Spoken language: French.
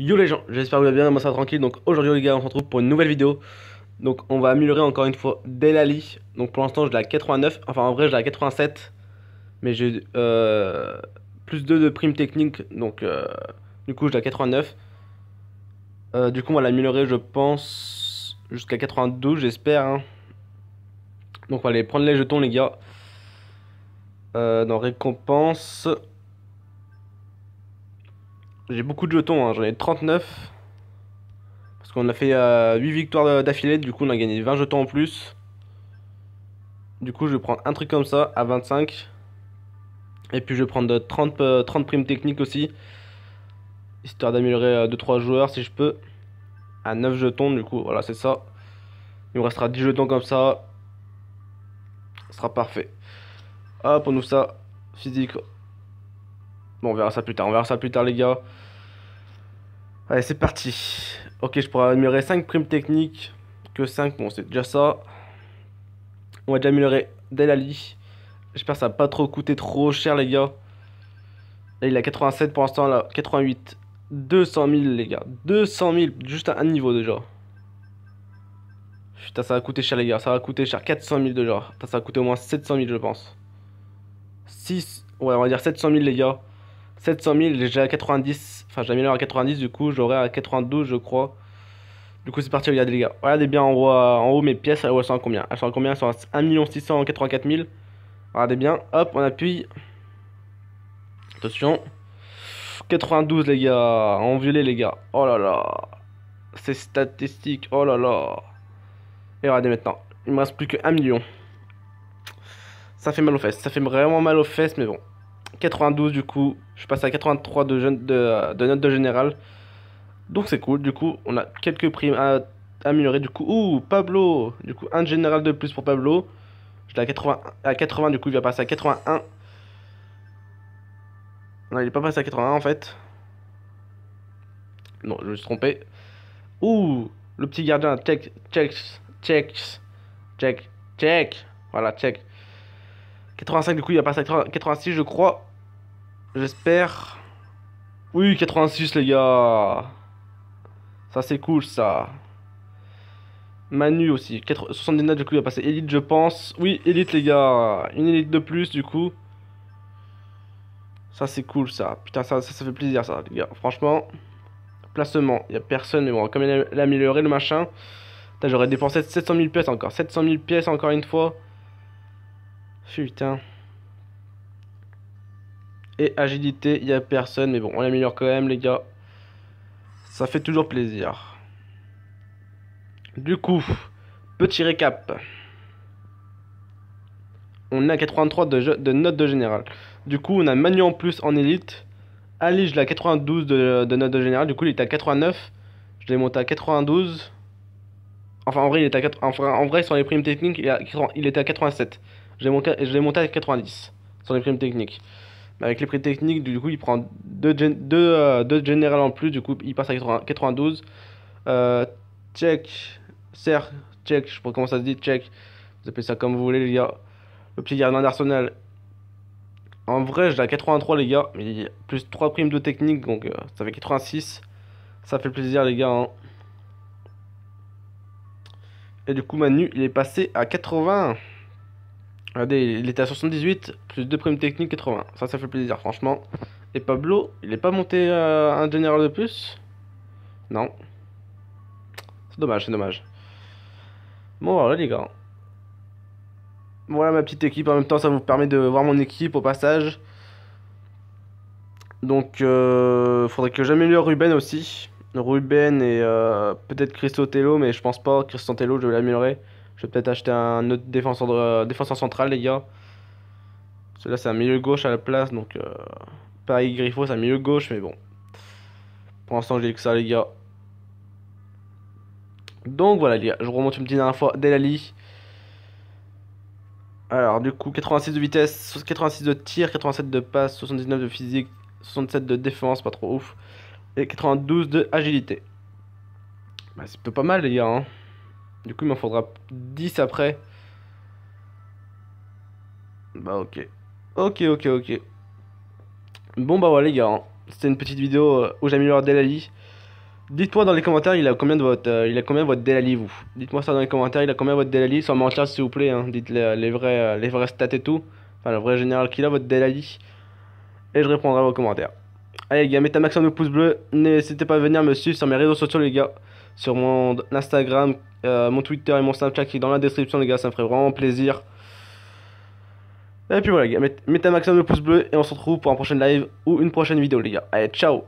Yo les gens, j'espère que vous allez bien, moi ça va tranquille. Donc aujourd'hui les gars, on se retrouve pour une nouvelle vidéo. Donc on va améliorer encore une fois Delali. Donc pour l'instant je l'ai à 89, enfin en vrai je l'ai à 87. Mais j'ai euh, plus 2 de prime technique, donc euh, du coup je l'ai à 89. du coup on va l'améliorer je pense jusqu'à 92 j'espère. Hein. Donc on va aller prendre les jetons les gars. Euh, dans récompense, j'ai beaucoup de jetons, hein. j'en ai 39. Parce qu'on a fait 8 euh, victoires d'affilée, du coup on a gagné 20 jetons en plus. Du coup je vais prendre un truc comme ça à 25. Et puis je vais prendre 30, euh, 30 euh, primes techniques aussi. Histoire d'améliorer 2-3 joueurs si je peux. À 9 jetons, du coup voilà c'est ça. Il me restera 10 jetons comme ça. Ce sera parfait. Hop, on nous ça. Physique, Bon, on verra ça plus tard, on verra ça plus tard, les gars. Allez, c'est parti. Ok, je pourrais améliorer 5 primes techniques. Que 5, bon, c'est déjà ça. On va déjà améliorer Delali. J'espère que ça va pas trop coûter trop cher, les gars. Là, il a 87 pour l'instant, là, 88. 200 000, les gars. 200 000, juste à un niveau déjà. Putain, ça va coûter cher, les gars. Ça va coûter cher. 400 000 déjà. ça va coûter au moins 700 000, je pense. 6, ouais, on va dire 700 000, les gars. 700 000, j'ai à 90. Enfin, j'ai j'améliore à 90, du coup, j'aurai à 92, je crois. Du coup, c'est parti, regardez les gars. Regardez bien en haut, euh, en haut mes pièces, elles sont à combien Elles sont à combien Elles sont à 1 684 000. Regardez bien, hop, on appuie. Attention. 92 les gars, en violet les gars. Oh là là. Ces statistiques, oh là là. Et regardez maintenant, il me reste plus que 1 million. Ça fait mal aux fesses, ça fait vraiment mal aux fesses, mais bon. 92 du coup, je passe à 83 de, de, de général. Donc c'est cool, du coup on a quelques primes à améliorer. Du coup, ouh, Pablo, du coup un général de plus pour Pablo. Je l'ai à 80, à 80, du coup il va passer à 81. Non, il n'est pas passé à 81 en fait. Non, je me suis trompé. Ouh, le petit gardien, check, check, check, check, check. Voilà, check. 85, du coup, il va passer à 86, je crois. J'espère. Oui, 86, les gars. Ça, c'est cool, ça. Manu aussi. 79, du coup, il va passer élite, je pense. Oui, élite, les gars. Une élite de plus, du coup. Ça, c'est cool, ça. Putain, ça, ça, fait plaisir, ça, les gars. Franchement, placement. Il n'y a personne, mais bon, comme il a amélioré le machin. J'aurais dépensé 700 000 pièces encore. 700 000 pièces, encore une fois. Putain. Et agilité, il n'y a personne. Mais bon, on l'améliore quand même, les gars. Ça fait toujours plaisir. Du coup, petit récap. On a 83 de, de notes de général. Du coup, on a Manu en plus en élite. l'ai à 92 de, de note de général. Du coup, il est à 89. Je l'ai monté à 92. Enfin, en vrai, il est à 4... enfin, en vrai, sur les primes techniques, il, était à 87 je l'ai monté, monté à 90 sur les primes techniques. Mais avec les primes techniques, du coup, il prend deux, deux, euh, deux générales en plus, du coup, il passe à 92. Euh, check, serre, check, je sais pas comment ça se dit, check. Vous appelez ça comme vous voulez, les gars. Le petit gardien d'Arsenal. En vrai, j'ai à 83, les gars. Mais plus 3 primes de technique, donc euh, ça fait 86. Ça fait plaisir, les gars. Hein. Et du coup, Manu, il est passé à 80. Regardez, ah, il était à 78, plus 2 primes techniques, 80. Ça, ça fait plaisir, franchement. Et Pablo, il est pas monté à un général de plus Non. C'est dommage, c'est dommage. Bon, voilà les gars. Voilà ma petite équipe. En même temps, ça vous permet de voir mon équipe au passage. Donc, euh, faudrait que j'améliore Ruben aussi. Ruben et euh, peut-être Tello mais je pense pas. Tello, je vais l'améliorer. Je vais peut-être acheter un autre défenseur, euh, central, les gars. Celui-là, c'est un milieu gauche à la place. Donc, euh, pareil, Griffo, c'est un milieu gauche, mais bon. Pour l'instant, j'ai que ça, les gars. Donc, voilà, les gars. Je remonte une petite dernière fois Delali. Alors, du coup, 86 de vitesse, 86 de tir, 87 de passe, 79 de physique, 67 de défense, pas trop ouf. Et 92 de agilité. Bah, c'est plutôt pas mal, les gars. Hein. Du coup, il m'en faudra 10 après. Bah, ok. Ok, ok, ok. Bon, bah, voilà, les gars. Hein. C'était une petite vidéo euh, où j'améliore Delali. Dites-moi dans les commentaires, il a combien de votre, euh, il a combien votre Delali, vous Dites-moi ça dans les commentaires, il a combien votre Delali Sans mentir, s'il vous plaît. Hein. Dites les, vrais, euh, les vrais stats et tout. Enfin, le vrai général qu'il a, votre Delali. Et je répondrai à vos commentaires. Allez les gars, mettez un maximum de pouces bleus. N'hésitez pas à venir me suivre sur mes réseaux sociaux les gars sur mon Instagram, euh, mon Twitter et mon Snapchat qui est dans la description, les gars, ça me ferait vraiment plaisir. Et puis voilà, les gars, mettez un maximum de pouces bleus et on se retrouve pour un prochain live ou une prochaine vidéo, les gars. Allez, ciao